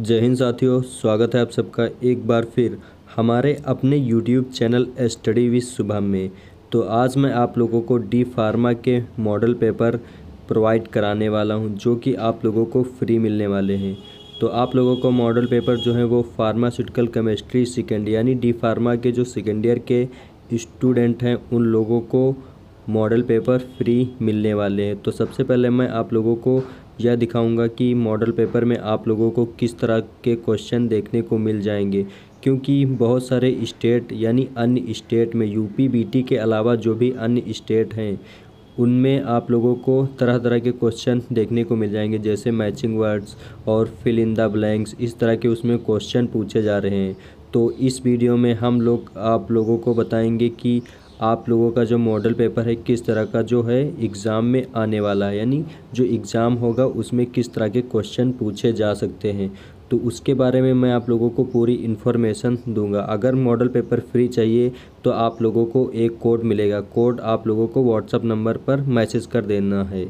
जय हिंद साथियों स्वागत है आप सबका एक बार फिर हमारे अपने YouTube चैनल स्टडी विद सुबह में तो आज मैं आप लोगों को डी फार्मा के मॉडल पेपर प्रोवाइड कराने वाला हूं जो कि आप लोगों को फ्री मिलने वाले हैं तो आप लोगों को मॉडल पेपर जो है वो फार्मास्यूटिकल केमिस्ट्री सेकेंड यानी डी फार्मा के जो सेकेंड ईयर के स्टूडेंट हैं उन लोगों को मॉडल पेपर फ्री मिलने वाले हैं तो सबसे पहले मैं आप लोगों को यह दिखाऊंगा कि मॉडल पेपर में आप लोगों को किस तरह के क्वेश्चन देखने को मिल जाएंगे क्योंकि बहुत सारे स्टेट यानी अन्य स्टेट में यूपी बीटी के अलावा जो भी अन्य स्टेट हैं उनमें आप लोगों को तरह तरह के क्वेश्चन देखने को मिल जाएंगे जैसे मैचिंग वर्ड्स और फिल इन द ब्लैंक्स इस तरह के उसमें क्वेश्चन पूछे जा रहे हैं तो इस वीडियो में हम लोग आप लोगों को बताएंगे कि आप लोगों का जो मॉडल पेपर है किस तरह का जो है एग्ज़ाम में आने वाला है यानी जो एग्ज़ाम होगा उसमें किस तरह के क्वेश्चन पूछे जा सकते हैं तो उसके बारे में मैं आप लोगों को पूरी इन्फॉर्मेशन दूंगा अगर मॉडल पेपर फ्री चाहिए तो आप लोगों को एक कोड मिलेगा कोड आप लोगों को व्हाट्सअप नंबर पर मैसेज कर देना है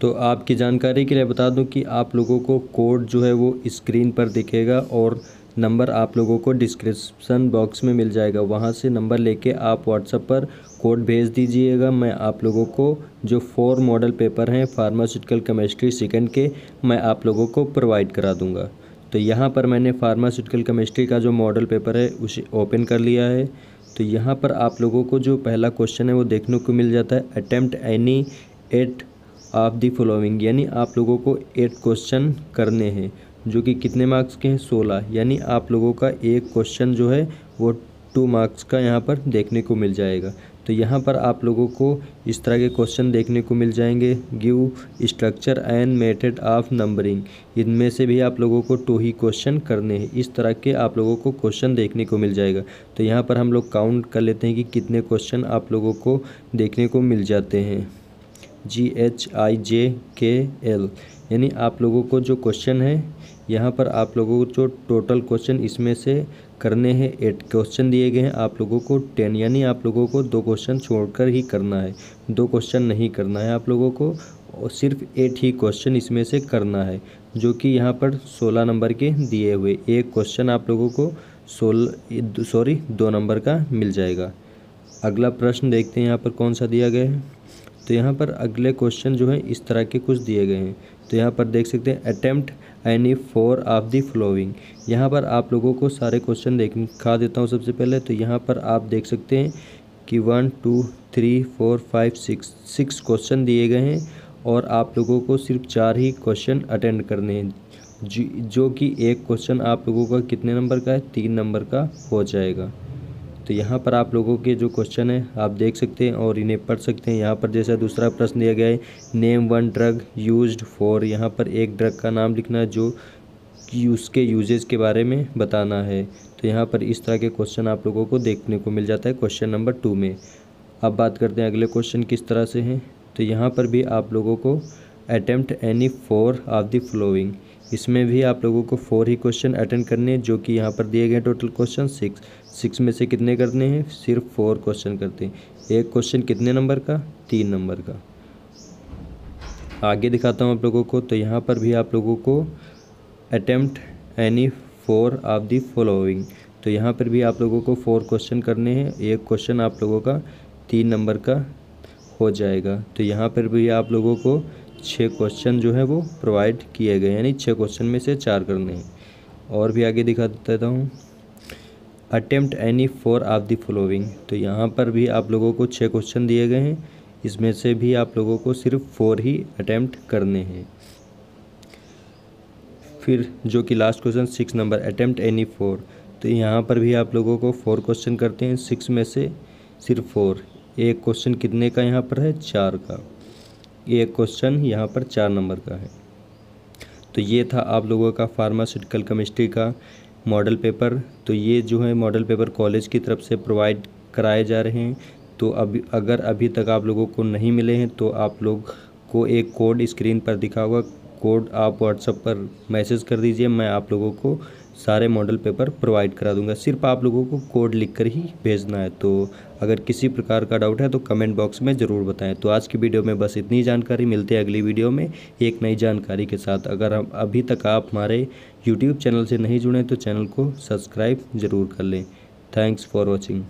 तो आपकी जानकारी के लिए बता दूं कि आप लोगों को कोड जो है वो स्क्रीन पर दिखेगा और नंबर आप लोगों को डिस्क्रिप्सन बॉक्स में मिल जाएगा वहाँ से नंबर लेके आप व्हाट्सएप पर कोड भेज दीजिएगा मैं आप लोगों को जो फोर मॉडल पेपर हैं फार्मास्यूटिकल केमिस्ट्री सेकेंड के मैं आप लोगों को प्रोवाइड करा दूँगा तो यहाँ पर मैंने फार्मास्यूटिकल केमिस्ट्री का जो मॉडल पेपर है उसे ओपन कर लिया है तो यहाँ पर आप लोगों को जो पहला क्वेश्चन है वो देखने को मिल जाता है attempt any eight of the following यानी आप लोगों को एट क्वेश्चन करने हैं जो कि कितने मार्क्स के हैं सोलह यानी आप लोगों का एक क्वेश्चन जो है वो टू मार्क्स का यहाँ पर देखने को मिल जाएगा तो यहाँ पर आप लोगों को इस तरह के क्वेश्चन देखने को मिल जाएंगे give structure and method of numbering इनमें से भी आप लोगों को टू ही क्वेश्चन करने हैं इस तरह के आप लोगों को क्वेश्चन देखने को मिल जाएगा तो यहाँ पर हम लोग काउंट कर लेते हैं कि कितने क्वेश्चन आप लोगों को देखने को मिल जाते हैं जी एच आई जे के एल यानी आप लोगों को जो क्वेश्चन है यहाँ पर आप लोगों को जो टोटल क्वेश्चन इसमें से करने हैं एट क्वेश्चन दिए गए हैं आप लोगों को टेन यानी आप लोगों को दो क्वेश्चन छोड़कर ही करना है दो क्वेश्चन नहीं करना है आप लोगों को और सिर्फ एट ही क्वेश्चन इसमें से करना है जो कि यहाँ पर सोलह नंबर के दिए हुए एक क्वेश्चन आप लोगों को सोलह सॉरी दो नंबर का मिल जाएगा अगला प्रश्न देखते हैं यहाँ पर कौन सा दिया गया है तो यहाँ पर अगले क्वेश्चन जो है इस तरह के कुछ दिए गए हैं तो यहाँ पर देख सकते हैं attempt any four of the following यहाँ पर आप लोगों को सारे क्वेश्चन देख खा देता हूँ सबसे पहले तो यहाँ पर आप देख सकते हैं कि one two three four five six six question दिए गए हैं और आप लोगों को सिर्फ चार ही क्वेश्चन अटेंड करने हैं जो कि एक क्वेश्चन आप लोगों का कितने नंबर का है तीन नंबर का हो जाएगा तो यहाँ पर आप लोगों के जो क्वेश्चन हैं आप देख सकते हैं और इन्हें पढ़ सकते हैं यहाँ पर जैसा दूसरा प्रश्न दिया गया है name one drug used for यहाँ पर एक ड्रग का नाम लिखना है जो उसके यूजेज के बारे में बताना है तो यहाँ पर इस तरह के क्वेश्चन आप लोगों को देखने को मिल जाता है क्वेश्चन नंबर टू में अब बात करते हैं अगले क्वेश्चन किस तरह से हैं तो यहाँ पर भी आप लोगों को attempt any four of the following इसमें भी आप लोगों को फोर ही क्वेश्चन अटेंड करने जो कि यहाँ पर दिए गए टोटल क्वेश्चन सिक्स सिक्स में से कितने करने हैं सिर्फ फोर क्वेश्चन करते हैं एक क्वेश्चन कितने नंबर का तीन नंबर का आगे दिखाता हूँ आप लोगों को तो यहाँ पर भी आप लोगों को attempt any four of the following तो यहाँ पर भी आप लोगों को फोर क्वेश्चन करने हैं एक क्वेश्चन आप लोगों का तीन नंबर का हो जाएगा तो यहाँ पर भी आप लोगों को छः क्वेश्चन जो है वो प्रोवाइड किए गए यानी छः क्वेश्चन में से चार करने हैं और भी आगे दिखा देता हूँ attempt any four of the following तो यहाँ पर भी आप लोगों को छः क्वेश्चन दिए गए हैं इसमें से भी आप लोगों को सिर्फ फोर ही अटैम्प्ट करने हैं फिर जो कि last question six number attempt any four तो यहाँ पर भी आप लोगों को फोर क्वेश्चन करते हैं सिक्स में से सिर्फ फोर एक क्वेश्चन कितने का यहाँ पर है चार का एक क्वेश्चन यहाँ पर चार नंबर का है तो ये था आप लोगों का फार्मास्यूटिकल केमिस्ट्री का मॉडल पेपर तो ये जो है मॉडल पेपर कॉलेज की तरफ से प्रोवाइड कराए जा रहे हैं तो अभी अगर अभी तक आप लोगों को नहीं मिले हैं तो आप लोग को एक कोड स्क्रीन पर दिखा होगा कोड आप व्हाट्सएप पर मैसेज कर दीजिए मैं आप लोगों को सारे मॉडल पेपर प्रोवाइड करा दूंगा सिर्फ आप लोगों को कोड लिख कर ही भेजना है तो अगर किसी प्रकार का डाउट है तो कमेंट बॉक्स में ज़रूर बताएं तो आज की वीडियो में बस इतनी जानकारी मिलती है अगली वीडियो में एक नई जानकारी के साथ अगर हम अभी तक आप हमारे यूट्यूब चैनल से नहीं जुड़ें तो चैनल को सब्सक्राइब ज़रूर कर लें थैंक्स फॉर वॉचिंग